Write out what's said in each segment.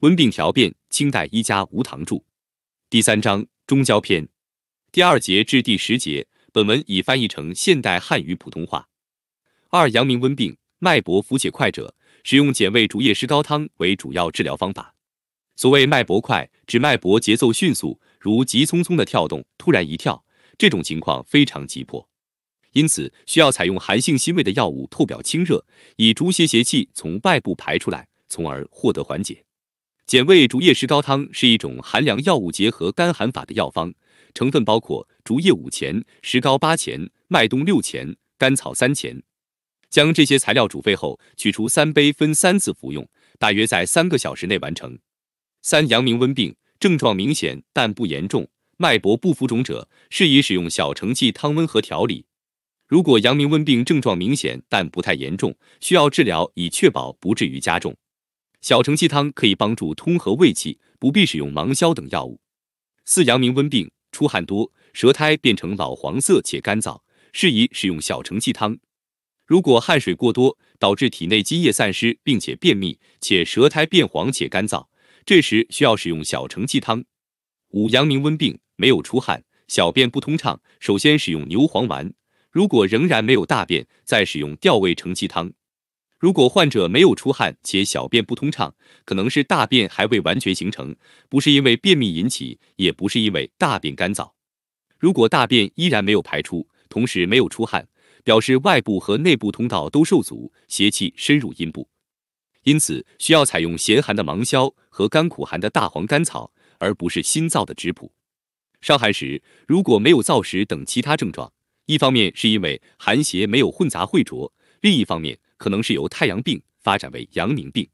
温病条变，清代医家吴堂著。第三章中焦篇，第二节至第十节。本文已翻译成现代汉语普通话。二阳明温病，脉搏浮且快者，使用简味竹叶石膏汤为主要治疗方法。所谓脉搏快，指脉搏节奏迅速，如急匆匆的跳动，突然一跳，这种情况非常急迫，因此需要采用寒性辛味的药物透表清热，以逐邪邪气从外部排出来，从而获得缓解。简味竹叶石膏汤是一种寒凉药物结合干寒法的药方，成分包括竹叶五钱、石膏八钱、麦冬六钱、甘草三钱。将这些材料煮沸后，取出三杯，分三次服用，大约在三个小时内完成。三阳明温病症状明显但不严重，脉搏不浮肿者，适宜使用小承气汤温和调理。如果阳明温病症状明显但不太严重，需要治疗以确保不至于加重。小承气汤可以帮助通和胃气，不必使用芒硝等药物。四阳明温病出汗多，舌苔变成老黄色且干燥，适宜使用小承气汤。如果汗水过多导致体内津液散失，并且便秘，且舌苔变黄且干燥，这时需要使用小承气汤。五阳明温病没有出汗，小便不通畅，首先使用牛黄丸，如果仍然没有大便，再使用调味承气汤。如果患者没有出汗且小便不通畅，可能是大便还未完全形成，不是因为便秘引起，也不是因为大便干燥。如果大便依然没有排出，同时没有出汗，表示外部和内部通道都受阻，邪气深入阴部，因此需要采用咸寒的芒硝和甘苦寒的大黄甘草，而不是辛燥的质朴。伤寒时如果没有燥食等其他症状，一方面是因为寒邪没有混杂秽浊，另一方面。可能是由太阳病发展为阳明病，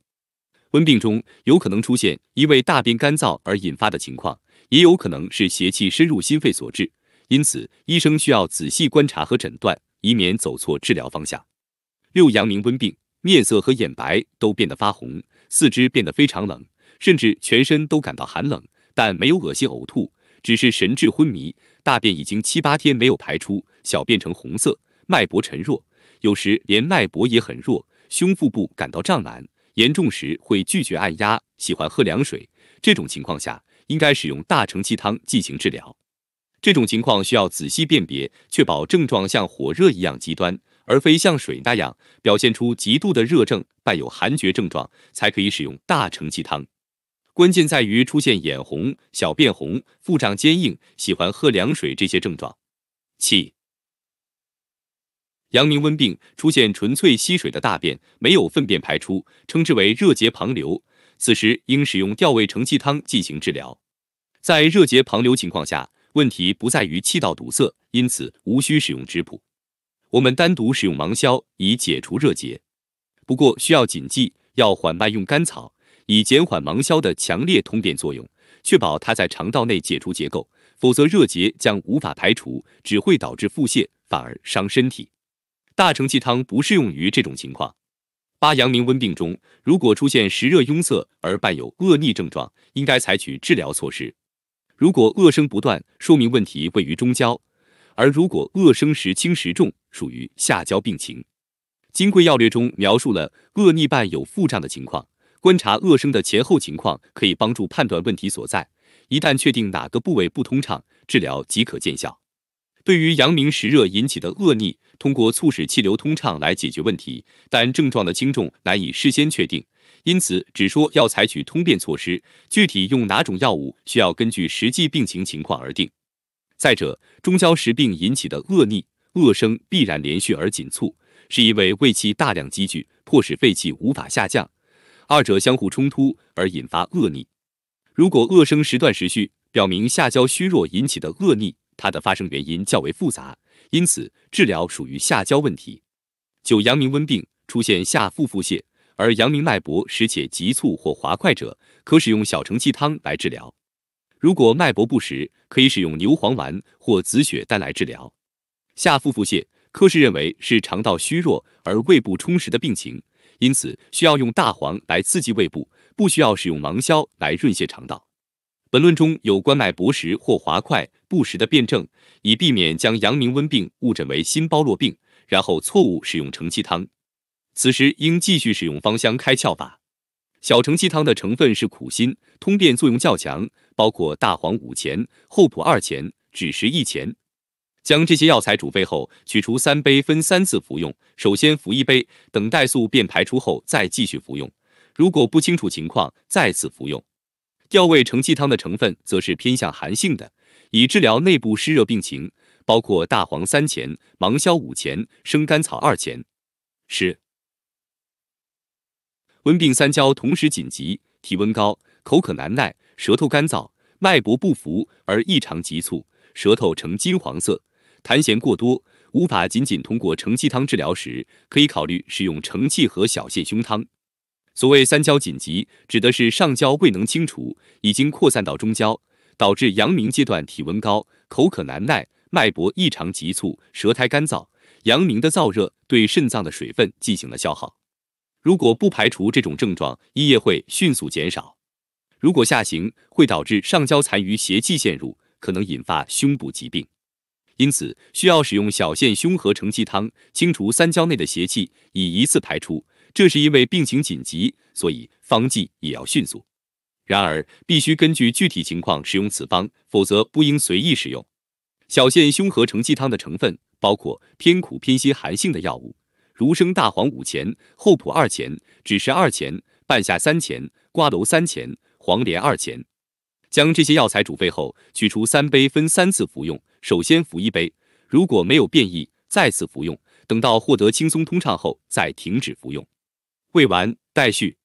温病中有可能出现因为大便干燥而引发的情况，也有可能是邪气深入心肺所致，因此医生需要仔细观察和诊断，以免走错治疗方向。六阳明温病，面色和眼白都变得发红，四肢变得非常冷，甚至全身都感到寒冷，但没有恶心呕吐，只是神志昏迷，大便已经七八天没有排出，小便呈红色，脉搏沉弱。有时连脉搏也很弱，胸腹部感到胀满，严重时会拒绝按压，喜欢喝凉水。这种情况下，应该使用大承气汤进行治疗。这种情况需要仔细辨别，确保症状像火热一样极端，而非像水那样表现出极度的热症，伴有寒厥症状，才可以使用大承气汤。关键在于出现眼红、小便红、腹胀坚硬、喜欢喝凉水这些症状。气。阳明温病出现纯粹吸水的大便，没有粪便排出，称之为热结旁流。此时应使用调胃承气汤进行治疗。在热结旁流情况下，问题不在于气道堵塞，因此无需使用止补。我们单独使用芒硝以解除热结，不过需要谨记要缓慢用甘草，以减缓芒硝的强烈通便作用，确保它在肠道内解除结构，否则热结将无法排除，只会导致腹泻，反而伤身体。大承气汤不适用于这种情况。八阳明温病中，如果出现食热壅塞而伴有恶逆症状，应该采取治疗措施。如果恶声不断，说明问题位于中焦；而如果恶声时轻时重，属于下焦病情。金匮要略中描述了恶逆伴有腹胀的情况，观察恶声的前后情况，可以帮助判断问题所在。一旦确定哪个部位不通畅，治疗即可见效。对于阳明实热引起的恶逆，通过促使气流通畅来解决问题，但症状的轻重难以事先确定，因此只说要采取通便措施，具体用哪种药物需要根据实际病情情况而定。再者，中焦实病引起的恶逆恶声必然连续而紧促，是因为胃气大量积聚，迫使肺气无法下降，二者相互冲突而引发恶逆。如果恶声时断时续，表明下焦虚弱引起的恶逆。它的发生原因较为复杂，因此治疗属于下焦问题。九阳明温病出现下腹腹泻，而阳明脉搏实且急促或滑快者，可使用小承气汤来治疗。如果脉搏不实，可以使用牛黄丸或紫雪丹来治疗。下腹腹泻，科室认为是肠道虚弱而胃部充实的病情，因此需要用大黄来刺激胃部，不需要使用芒硝来润泄肠道。本论中有关脉搏实或滑快不实的辩证，以避免将阳明温病误诊为心包络病，然后错误使用承气汤。此时应继续使用芳香开窍法。小承气汤的成分是苦辛，通便作用较强，包括大黄五钱、厚朴二钱、枳实一钱。将这些药材煮沸后，取出三杯，分三次服用。首先服一杯，等待宿便排出后再继续服用。如果不清楚情况，再次服用。调胃承气汤的成分则是偏向寒性的，以治疗内部湿热病情，包括大黄三钱、芒硝五钱、生甘草二钱。是。温病三焦同时紧急，体温高，口渴难耐，舌头干燥，脉搏不服而异常急促，舌头呈金黄色，痰涎过多，无法仅仅通过承气汤治疗时，可以考虑使用承气和小泻胸汤。所谓三焦紧急，指的是上焦未能清除，已经扩散到中焦，导致阳明阶段体温高、口渴难耐、脉搏异常急促、舌苔干燥。阳明的燥热对肾脏的水分进行了消耗，如果不排除这种症状，一液会迅速减少。如果下行，会导致上焦残余邪气陷入，可能引发胸部疾病。因此，需要使用小线胸合承气汤清除三焦内的邪气，以一次排出。这是因为病情紧急，所以方剂也要迅速。然而，必须根据具体情况使用此方，否则不应随意使用。小线胸合成鸡汤的成分包括偏苦、偏辛寒性的药物，如生大黄五钱、厚朴二钱、枳实二钱、半夏三钱、瓜蒌三钱、黄连二钱。将这些药材煮沸后，取出三杯，分三次服用。首先服一杯，如果没有变异，再次服用，等到获得轻松通畅后再停止服用。未完待续。